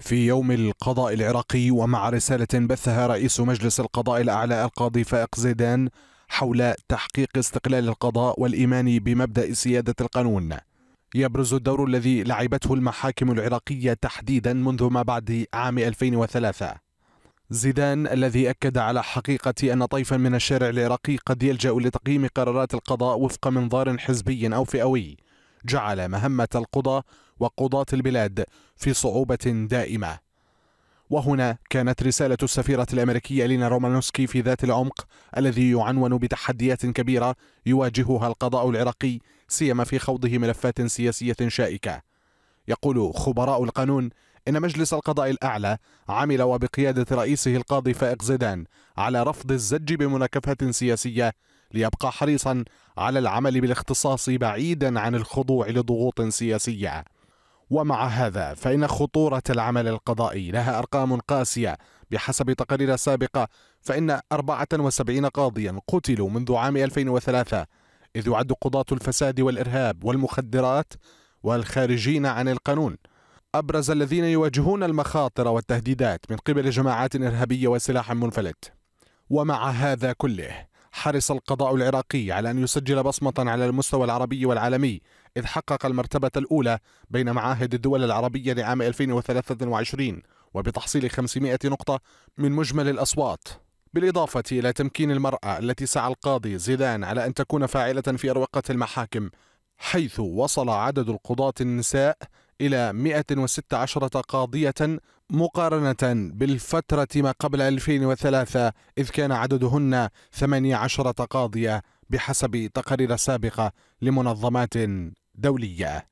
في يوم القضاء العراقي ومع رسالة بثها رئيس مجلس القضاء الأعلى القاضي فائق زيدان حول تحقيق استقلال القضاء والإيمان بمبدأ سيادة القانون يبرز الدور الذي لعبته المحاكم العراقية تحديدا منذ ما بعد عام 2003 زيدان الذي أكد على حقيقة أن طيفا من الشارع العراقي قد يلجأ لتقييم قرارات القضاء وفق منظار حزبي أو فئوي جعل مهمة القضاة وقضاة البلاد في صعوبة دائمة وهنا كانت رسالة السفيرة الأمريكية لينا رومانوسكي في ذات العمق الذي يعنون بتحديات كبيرة يواجهها القضاء العراقي سيما في خوضه ملفات سياسية شائكة يقول خبراء القانون إن مجلس القضاء الأعلى عمل وبقيادة رئيسه القاضي فائق زيدان على رفض الزج بمناكفة سياسية ليبقى حريصا على العمل بالاختصاص بعيدا عن الخضوع لضغوط سياسية ومع هذا فإن خطورة العمل القضائي لها أرقام قاسية بحسب تقارير سابقة فإن 74 قاضيا قتلوا منذ عام 2003 إذ يعد قضاة الفساد والإرهاب والمخدرات والخارجين عن القانون أبرز الذين يواجهون المخاطر والتهديدات من قبل جماعات إرهابية وسلاح منفلت ومع هذا كله حرص القضاء العراقي على أن يسجل بصمة على المستوى العربي والعالمي إذ حقق المرتبة الأولى بين معاهد الدول العربية لعام 2023 وبتحصيل 500 نقطة من مجمل الأصوات بالإضافة إلى تمكين المرأة التي سعى القاضي زيدان على أن تكون فاعلة في أروقة المحاكم حيث وصل عدد القضاة النساء إلى 116 قاضية مقارنة بالفترة ما قبل 2003 إذ كان عددهن 18 قاضية بحسب تقارير سابقة لمنظمات دولية